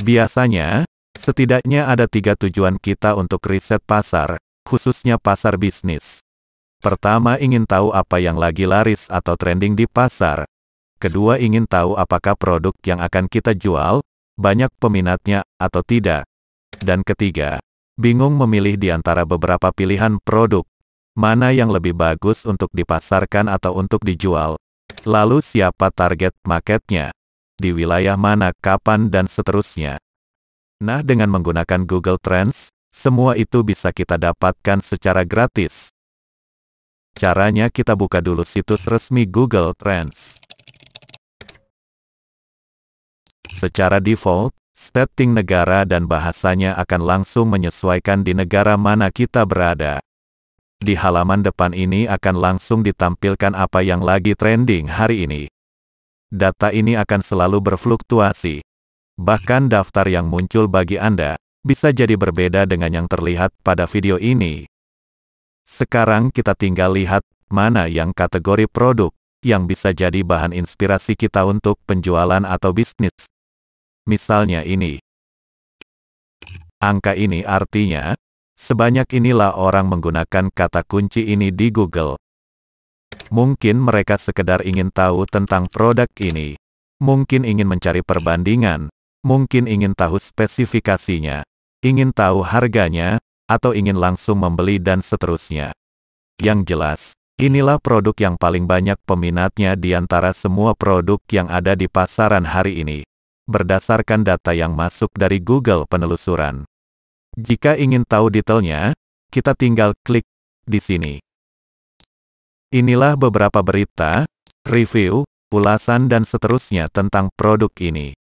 Biasanya, setidaknya ada tiga tujuan kita untuk riset pasar, khususnya pasar bisnis. Pertama ingin tahu apa yang lagi laris atau trending di pasar. Kedua ingin tahu apakah produk yang akan kita jual, banyak peminatnya atau tidak. Dan ketiga, bingung memilih di antara beberapa pilihan produk. Mana yang lebih bagus untuk dipasarkan atau untuk dijual. Lalu siapa target marketnya? di wilayah mana, kapan, dan seterusnya. Nah dengan menggunakan Google Trends, semua itu bisa kita dapatkan secara gratis. Caranya kita buka dulu situs resmi Google Trends. Secara default, setting negara dan bahasanya akan langsung menyesuaikan di negara mana kita berada. Di halaman depan ini akan langsung ditampilkan apa yang lagi trending hari ini data ini akan selalu berfluktuasi. Bahkan daftar yang muncul bagi Anda bisa jadi berbeda dengan yang terlihat pada video ini. Sekarang kita tinggal lihat mana yang kategori produk yang bisa jadi bahan inspirasi kita untuk penjualan atau bisnis. Misalnya ini. Angka ini artinya, sebanyak inilah orang menggunakan kata kunci ini di Google. Mungkin mereka sekedar ingin tahu tentang produk ini. Mungkin ingin mencari perbandingan. Mungkin ingin tahu spesifikasinya. Ingin tahu harganya, atau ingin langsung membeli dan seterusnya. Yang jelas, inilah produk yang paling banyak peminatnya di antara semua produk yang ada di pasaran hari ini. Berdasarkan data yang masuk dari Google penelusuran. Jika ingin tahu detailnya, kita tinggal klik di sini. Inilah beberapa berita, review, ulasan dan seterusnya tentang produk ini.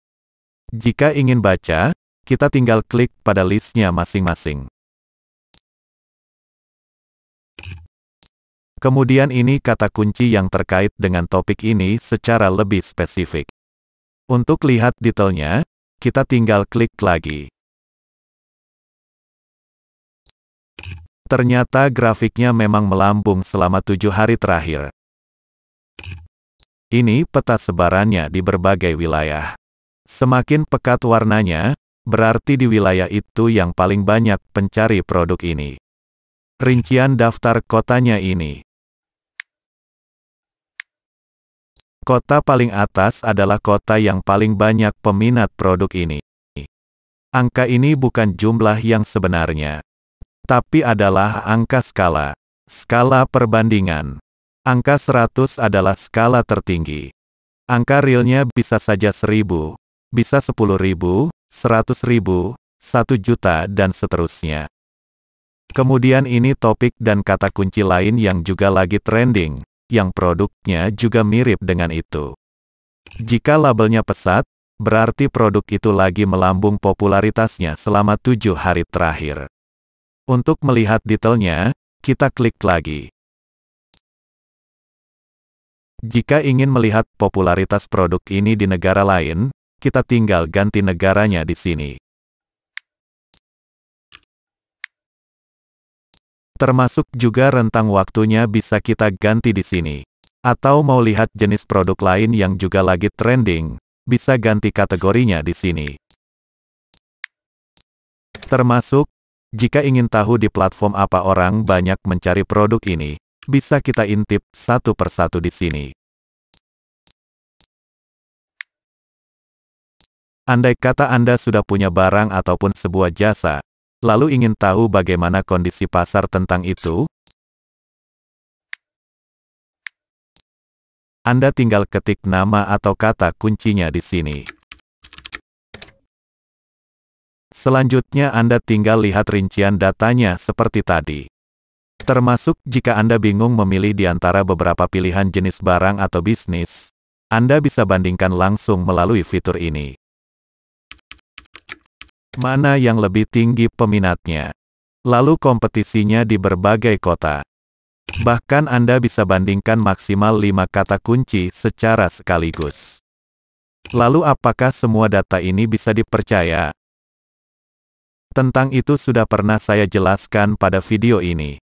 Jika ingin baca, kita tinggal klik pada listnya masing-masing. Kemudian ini kata kunci yang terkait dengan topik ini secara lebih spesifik. Untuk lihat detailnya, kita tinggal klik lagi. Ternyata grafiknya memang melambung selama tujuh hari terakhir. Ini peta sebarannya di berbagai wilayah. Semakin pekat warnanya, berarti di wilayah itu yang paling banyak pencari produk ini. Rincian daftar kotanya ini. Kota paling atas adalah kota yang paling banyak peminat produk ini. Angka ini bukan jumlah yang sebenarnya tapi adalah angka skala. Skala perbandingan. Angka 100 adalah skala tertinggi. Angka realnya bisa saja 1000, bisa ribu, 10.000, ribu, 1 juta dan seterusnya. Kemudian ini topik dan kata kunci lain yang juga lagi trending, yang produknya juga mirip dengan itu. Jika labelnya pesat, berarti produk itu lagi melambung popularitasnya selama tujuh hari terakhir. Untuk melihat detailnya, kita klik lagi. Jika ingin melihat popularitas produk ini di negara lain, kita tinggal ganti negaranya di sini. Termasuk juga rentang waktunya bisa kita ganti di sini. Atau mau lihat jenis produk lain yang juga lagi trending, bisa ganti kategorinya di sini. Termasuk, jika ingin tahu di platform apa orang banyak mencari produk ini, bisa kita intip satu persatu di sini. Andai kata Anda sudah punya barang ataupun sebuah jasa, lalu ingin tahu bagaimana kondisi pasar tentang itu, Anda tinggal ketik nama atau kata kuncinya di sini. Selanjutnya Anda tinggal lihat rincian datanya seperti tadi. Termasuk jika Anda bingung memilih di antara beberapa pilihan jenis barang atau bisnis, Anda bisa bandingkan langsung melalui fitur ini. Mana yang lebih tinggi peminatnya? Lalu kompetisinya di berbagai kota. Bahkan Anda bisa bandingkan maksimal 5 kata kunci secara sekaligus. Lalu apakah semua data ini bisa dipercaya? Tentang itu sudah pernah saya jelaskan pada video ini.